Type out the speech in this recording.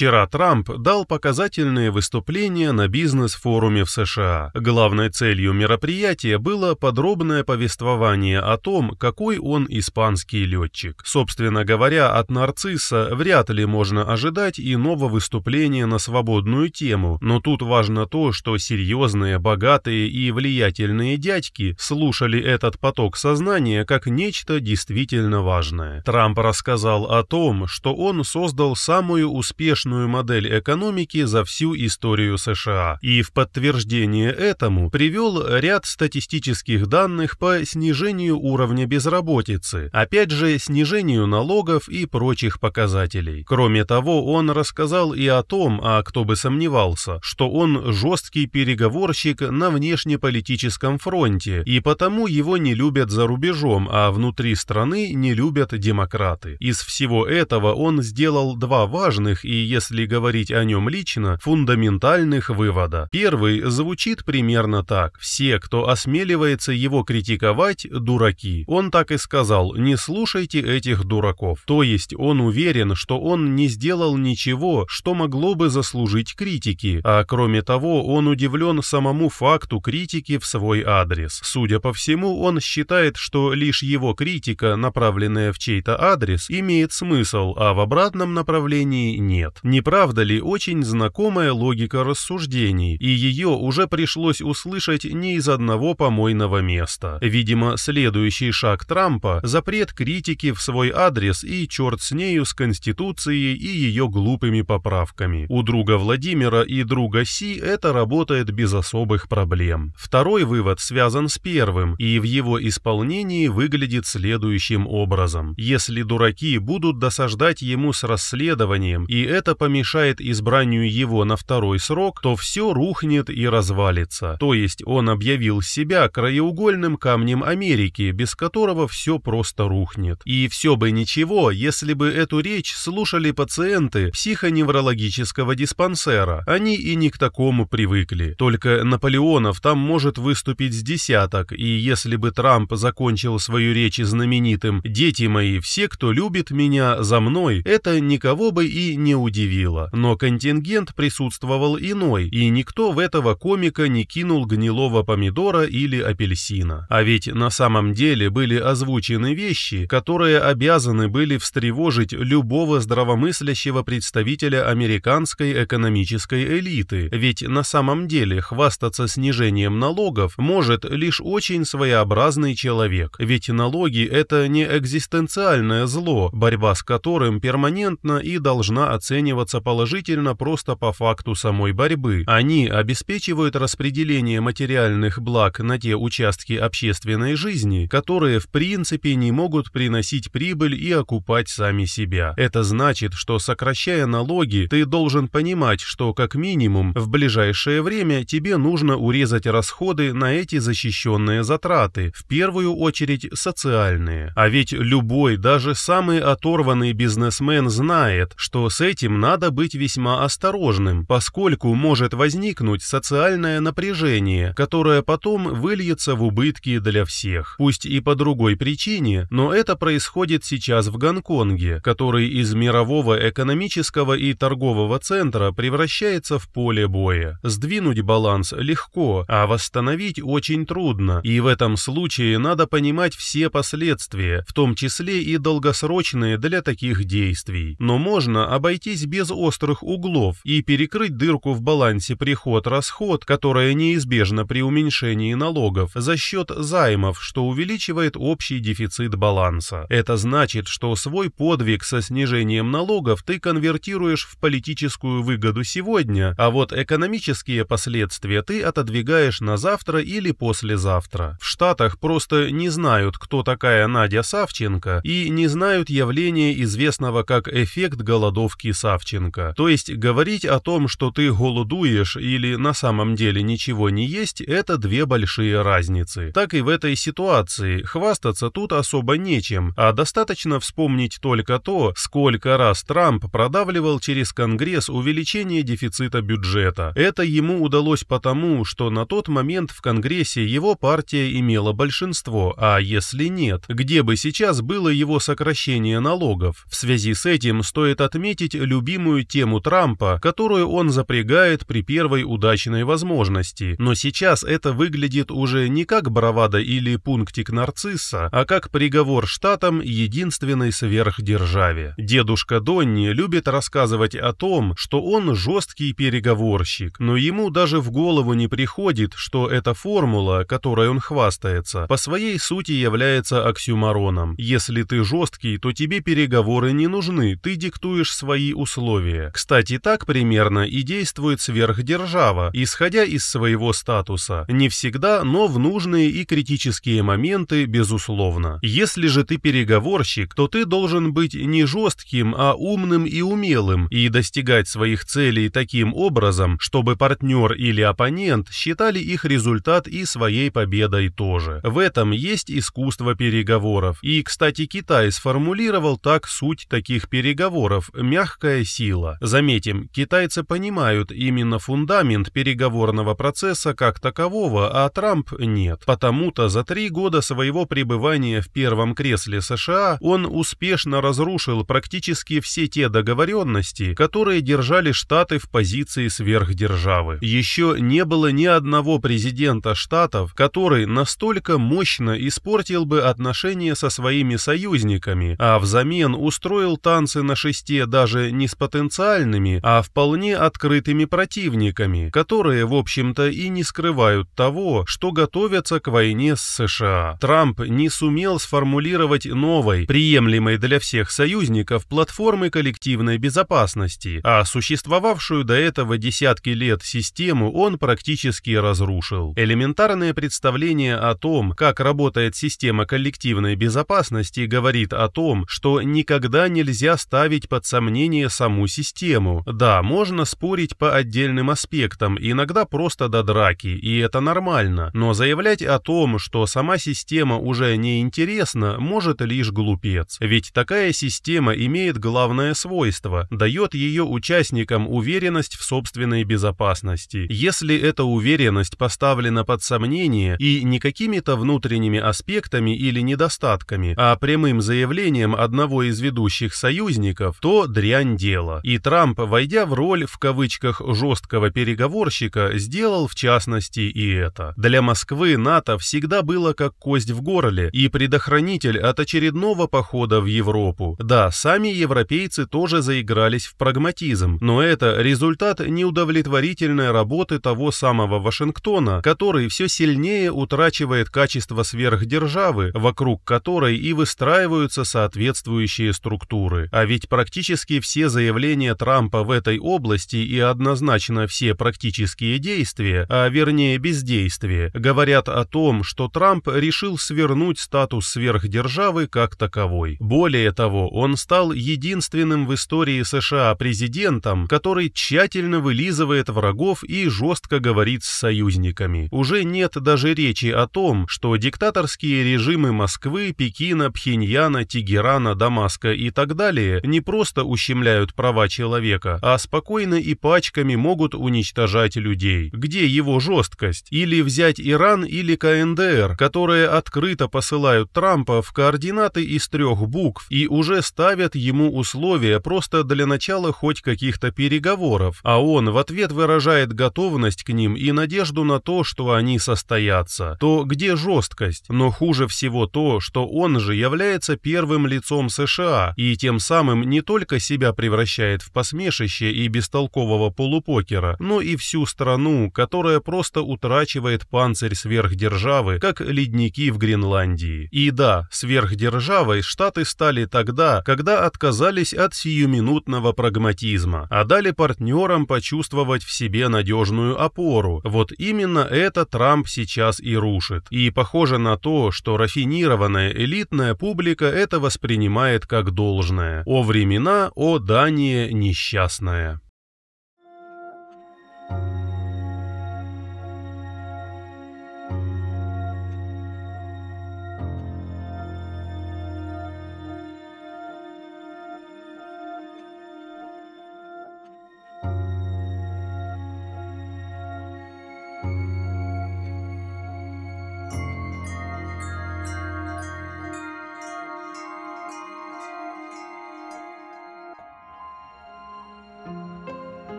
Вчера Трамп дал показательные выступления на бизнес-форуме в США. Главной целью мероприятия было подробное повествование о том, какой он испанский летчик. Собственно говоря, от нарцисса вряд ли можно ожидать иного выступления на свободную тему, но тут важно то, что серьезные, богатые и влиятельные дядьки слушали этот поток сознания как нечто действительно важное. Трамп рассказал о том, что он создал самую успешную точную модель экономики за всю историю США, и в подтверждение этому привел ряд статистических данных по снижению уровня безработицы, опять же, снижению налогов и прочих показателей. Кроме того, он рассказал и о том, а кто бы сомневался, что он жесткий переговорщик на внешнеполитическом фронте, и потому его не любят за рубежом, а внутри страны не любят демократы. Из всего этого он сделал два важных и, если если говорить о нем лично, фундаментальных вывода. Первый звучит примерно так. Все, кто осмеливается его критиковать, дураки. Он так и сказал, не слушайте этих дураков. То есть он уверен, что он не сделал ничего, что могло бы заслужить критики, а кроме того, он удивлен самому факту критики в свой адрес. Судя по всему, он считает, что лишь его критика, направленная в чей-то адрес, имеет смысл, а в обратном направлении нет. Не правда ли очень знакомая логика рассуждений, и ее уже пришлось услышать не из одного помойного места. Видимо, следующий шаг Трампа – запрет критики в свой адрес и черт с нею с Конституцией и ее глупыми поправками. У друга Владимира и друга Си это работает без особых проблем. Второй вывод связан с первым, и в его исполнении выглядит следующим образом. Если дураки будут досаждать ему с расследованием, и это это помешает избранию его на второй срок, то все рухнет и развалится. То есть он объявил себя краеугольным камнем Америки, без которого все просто рухнет. И все бы ничего, если бы эту речь слушали пациенты психоневрологического диспансера. Они и не к такому привыкли. Только Наполеонов там может выступить с десяток, и если бы Трамп закончил свою речь знаменитым «Дети мои, все, кто любит меня, за мной», это никого бы и не удивило удивило, но контингент присутствовал иной, и никто в этого комика не кинул гнилого помидора или апельсина. А ведь на самом деле были озвучены вещи, которые обязаны были встревожить любого здравомыслящего представителя американской экономической элиты, ведь на самом деле хвастаться снижением налогов может лишь очень своеобразный человек, ведь налоги – это не экзистенциальное зло, борьба с которым перманентно и должна оцениваться оцениваться положительно просто по факту самой борьбы. Они обеспечивают распределение материальных благ на те участки общественной жизни, которые в принципе не могут приносить прибыль и окупать сами себя. Это значит, что сокращая налоги, ты должен понимать, что как минимум в ближайшее время тебе нужно урезать расходы на эти защищенные затраты, в первую очередь социальные. А ведь любой, даже самый оторванный бизнесмен знает, что с этим надо быть весьма осторожным, поскольку может возникнуть социальное напряжение, которое потом выльется в убытки для всех. Пусть и по другой причине, но это происходит сейчас в Гонконге, который из мирового экономического и торгового центра превращается в поле боя. Сдвинуть баланс легко, а восстановить очень трудно, и в этом случае надо понимать все последствия, в том числе и долгосрочные для таких действий. Но можно обойтись без острых углов и перекрыть дырку в балансе приход-расход, которая неизбежна при уменьшении налогов за счет займов, что увеличивает общий дефицит баланса. Это значит, что свой подвиг со снижением налогов ты конвертируешь в политическую выгоду сегодня, а вот экономические последствия ты отодвигаешь на завтра или послезавтра. В Штатах просто не знают, кто такая Надя Савченко, и не знают явления известного как эффект голодовки Савченко. Кравченко. То есть говорить о том, что ты голодуешь или на самом деле ничего не есть, это две большие разницы. Так и в этой ситуации хвастаться тут особо нечем, а достаточно вспомнить только то, сколько раз Трамп продавливал через Конгресс увеличение дефицита бюджета. Это ему удалось потому, что на тот момент в Конгрессе его партия имела большинство, а если нет, где бы сейчас было его сокращение налогов? В связи с этим стоит отметить любимый любимую тему Трампа, которую он запрягает при первой удачной возможности. Но сейчас это выглядит уже не как бравада или пунктик нарцисса, а как приговор штатам единственной сверхдержаве. Дедушка Донни любит рассказывать о том, что он жесткий переговорщик, но ему даже в голову не приходит, что эта формула, которой он хвастается, по своей сути является оксюмароном. Если ты жесткий, то тебе переговоры не нужны, ты диктуешь свои условия сословия. Кстати, так примерно и действует сверхдержава, исходя из своего статуса. Не всегда, но в нужные и критические моменты, безусловно. Если же ты переговорщик, то ты должен быть не жестким, а умным и умелым, и достигать своих целей таким образом, чтобы партнер или оппонент считали их результат и своей победой тоже. В этом есть искусство переговоров. И, кстати, Китай сформулировал так суть таких переговоров – мягкая политическая сила. Заметим, китайцы понимают именно фундамент переговорного процесса как такового, а Трамп нет. Потому-то за три года своего пребывания в первом кресле США он успешно разрушил практически все те договоренности, которые держали Штаты в позиции сверхдержавы. Еще не было ни одного президента Штатов, который настолько мощно испортил бы отношения со своими союзниками, а взамен устроил танцы на шесте даже не с потенциальными, а вполне открытыми противниками, которые, в общем-то, и не скрывают того, что готовятся к войне с США. Трамп не сумел сформулировать новой, приемлемой для всех союзников платформы коллективной безопасности, а существовавшую до этого десятки лет систему он практически разрушил. Элементарное представление о том, как работает система коллективной безопасности, говорит о том, что никогда нельзя ставить под сомнение саму систему. Да, можно спорить по отдельным аспектам, иногда просто до драки, и это нормально, но заявлять о том, что сама система уже не интересна, может лишь глупец. Ведь такая система имеет главное свойство – дает ее участникам уверенность в собственной безопасности. Если эта уверенность поставлена под сомнение и не какими-то внутренними аспектами или недостатками, а прямым заявлением одного из ведущих союзников, то дрянь делается дело, и Трамп, войдя в роль в кавычках «жесткого переговорщика», сделал в частности и это. Для Москвы НАТО всегда было как кость в горле и предохранитель от очередного похода в Европу. Да, сами европейцы тоже заигрались в прагматизм, но это результат неудовлетворительной работы того самого Вашингтона, который все сильнее утрачивает качество сверхдержавы, вокруг которой и выстраиваются соответствующие структуры. А ведь практически все за заявления Трампа в этой области и однозначно все практические действия, а вернее бездействие, говорят о том, что Трамп решил свернуть статус сверхдержавы как таковой. Более того, он стал единственным в истории США президентом, который тщательно вылизывает врагов и жестко говорит с союзниками. Уже нет даже речи о том, что диктаторские режимы Москвы, Пекина, Пхеньяна, Тегерана, Дамаска и так далее не просто ущемляют нарушают права человека, а спокойно и пачками могут уничтожать людей. Где его жесткость? Или взять Иран или КНДР, которые открыто посылают Трампа в координаты из трех букв и уже ставят ему условия просто для начала хоть каких-то переговоров, а он в ответ выражает готовность к ним и надежду на то, что они состоятся. То где жесткость? Но хуже всего то, что он же является первым лицом США и тем самым не только себя превращает превращает в посмешище и бестолкового полупокера, но ну и всю страну, которая просто утрачивает панцирь сверхдержавы, как ледники в Гренландии. И да, сверхдержавой Штаты стали тогда, когда отказались от сиюминутного прагматизма, а дали партнерам почувствовать в себе надежную опору. Вот именно это Трамп сейчас и рушит. И похоже на то, что рафинированная элитная публика это воспринимает как должное. О времена, о дань компания несчастная.